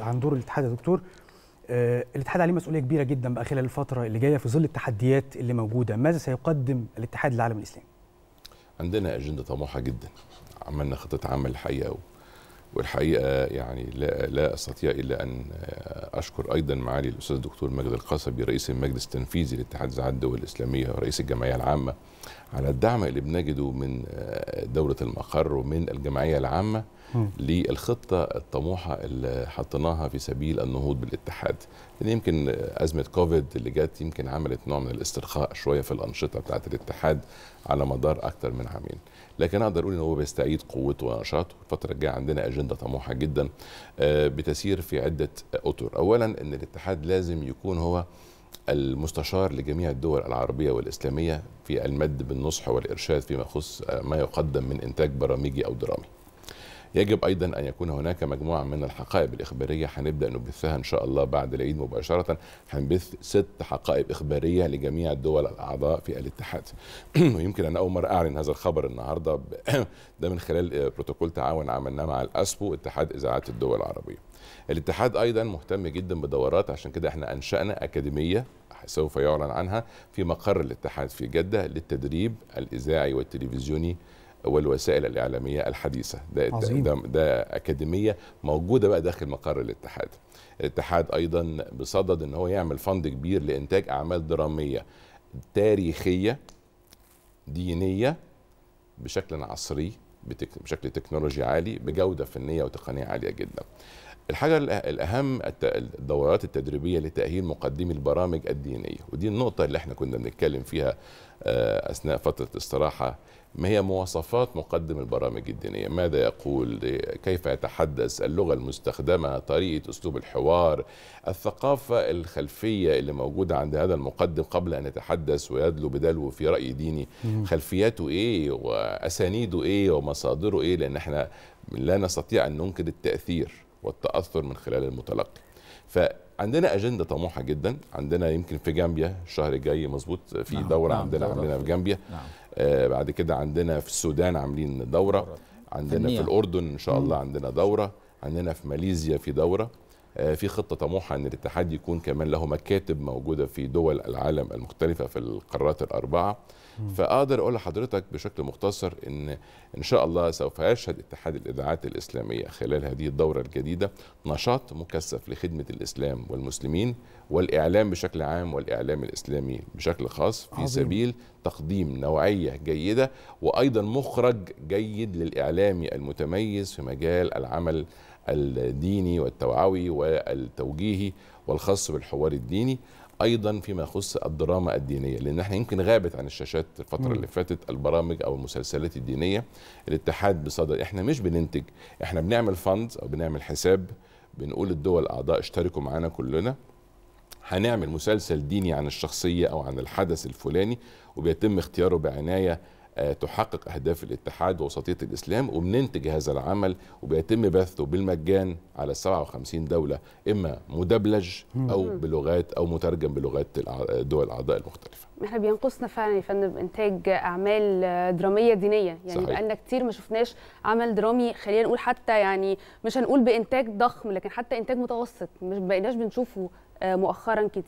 عن دور الاتحاد يا دكتور آه الاتحاد عليه مسؤوليه كبيره جدا بقى خلال الفتره اللي جايه في ظل التحديات اللي موجوده ماذا سيقدم الاتحاد للعالم الاسلامي عندنا اجنده طموحه جدا عملنا خطه عمل الحقيقه والحقيقه يعني لا لا استطيع الا ان اشكر ايضا معالي الاستاذ الدكتور مجد القصبي رئيس المجلس التنفيذي لاتحاد زعاد الدول الاسلاميه ورئيس الجمعيه العامه على الدعم اللي بنجده من دوله المقر ومن الجمعيه العامه للخطه الطموحه اللي حطيناها في سبيل النهوض بالاتحاد لان يمكن ازمه كوفيد اللي جت يمكن عملت نوع من الاسترخاء شويه في الانشطه بتاعه الاتحاد على مدار اكثر من عامين لكن اقدر اقول ان هو بيستعيد قوته ونشاطه الفتره الجايه عندنا اجنده أجندة طموحة جدا آه، بتسير في عدة أطر أولا أن الاتحاد لازم يكون هو المستشار لجميع الدول العربية والإسلامية في المد بالنصح والإرشاد فيما يخص آه، ما يقدم من إنتاج برامجي أو درامي يجب أيضا أن يكون هناك مجموعة من الحقائب الإخبارية هنبدأ نبثها إن شاء الله بعد العيد مباشرة هنبث ست حقائب إخبارية لجميع الدول الأعضاء في الاتحاد ويمكن أن أول مرة أعلن هذا الخبر النهاردة ده من خلال آه، بروتوكول تعاون عملناه مع الأسبو اتحاد إذاعات الدول العربية الاتحاد أيضا مهتم جدا بدورات عشان كده احنا أنشأنا أكاديمية سوف يعلن عنها في مقر الاتحاد في جدة للتدريب الإذاعي والتلفزيوني والوسائل الاعلاميه الحديثه ده عظيم. ده, ده اكاديميه موجوده بقى داخل مقر الاتحاد الاتحاد ايضا بصدد ان هو يعمل فند كبير لانتاج اعمال دراميه تاريخيه دينيه بشكل عصري بشكل تكنولوجي عالي بجوده فنيه وتقنيه عاليه جدا الحاجة الأهم الدورات التدريبية لتأهيل مقدمي البرامج الدينية ودي النقطة اللي احنا كنا بنتكلم فيها آه، أثناء فترة الاستراحه ما هي مواصفات مقدم البرامج الدينية ماذا يقول كيف يتحدث اللغة المستخدمة طريقة أسلوب الحوار الثقافة الخلفية اللي موجودة عند هذا المقدم قبل أن يتحدث ويدلو بدلو في رأي ديني خلفياته إيه وأسانيده إيه ومصادره إيه لأن احنا لا نستطيع أن ننكر التأثير والتاثر من خلال المتلقي فعندنا اجنده طموحه جدا عندنا يمكن في جامبيا الشهر الجاي مظبوط في نعم دوره نعم عندنا دورة عاملينها في جامبيا نعم. آه بعد كده عندنا في السودان عاملين دوره عندنا في, في الاردن ان شاء الله عندنا دوره عندنا في ماليزيا في دوره آه، في خطة طموحة أن الاتحاد يكون كمان له مكاتب موجودة في دول العالم المختلفة في القارات الأربعة فأقدر أقول لحضرتك بشكل مختصر أن إن شاء الله سوف يشهد اتحاد الإذاعات الإسلامية خلال هذه الدورة الجديدة نشاط مكثف لخدمة الإسلام والمسلمين والإعلام بشكل عام والإعلام الإسلامي بشكل خاص في عظيم. سبيل تقديم نوعية جيدة وأيضا مخرج جيد للإعلامي المتميز في مجال العمل الديني والتوعوي والتوجيهي والخاص بالحوار الديني ايضا فيما يخص الدراما الدينيه لان احنا يمكن غابت عن الشاشات الفتره اللي فاتت البرامج او المسلسلات الدينيه الاتحاد بصدد احنا مش بننتج احنا بنعمل فاندز او بنعمل حساب بنقول الدول الاعضاء اشتركوا معانا كلنا هنعمل مسلسل ديني عن الشخصيه او عن الحدث الفلاني وبيتم اختياره بعنايه آه، تحقق أهداف الاتحاد ووسطية الإسلام وبننتج هذا العمل وبيتم بثه بالمجان على 57 دولة إما مدبلج أو بلغات أو مترجم بلغات دول الأعضاء المختلفة احنا بينقصنا فعلا يا فندم انتاج اعمال دراميه دينيه يعني بقالنا كتير ما شفناش عمل درامي خلينا نقول حتى يعني مش هنقول بانتاج ضخم لكن حتى انتاج متوسط مش بقيناش بنشوفه آه، مؤخرا كتير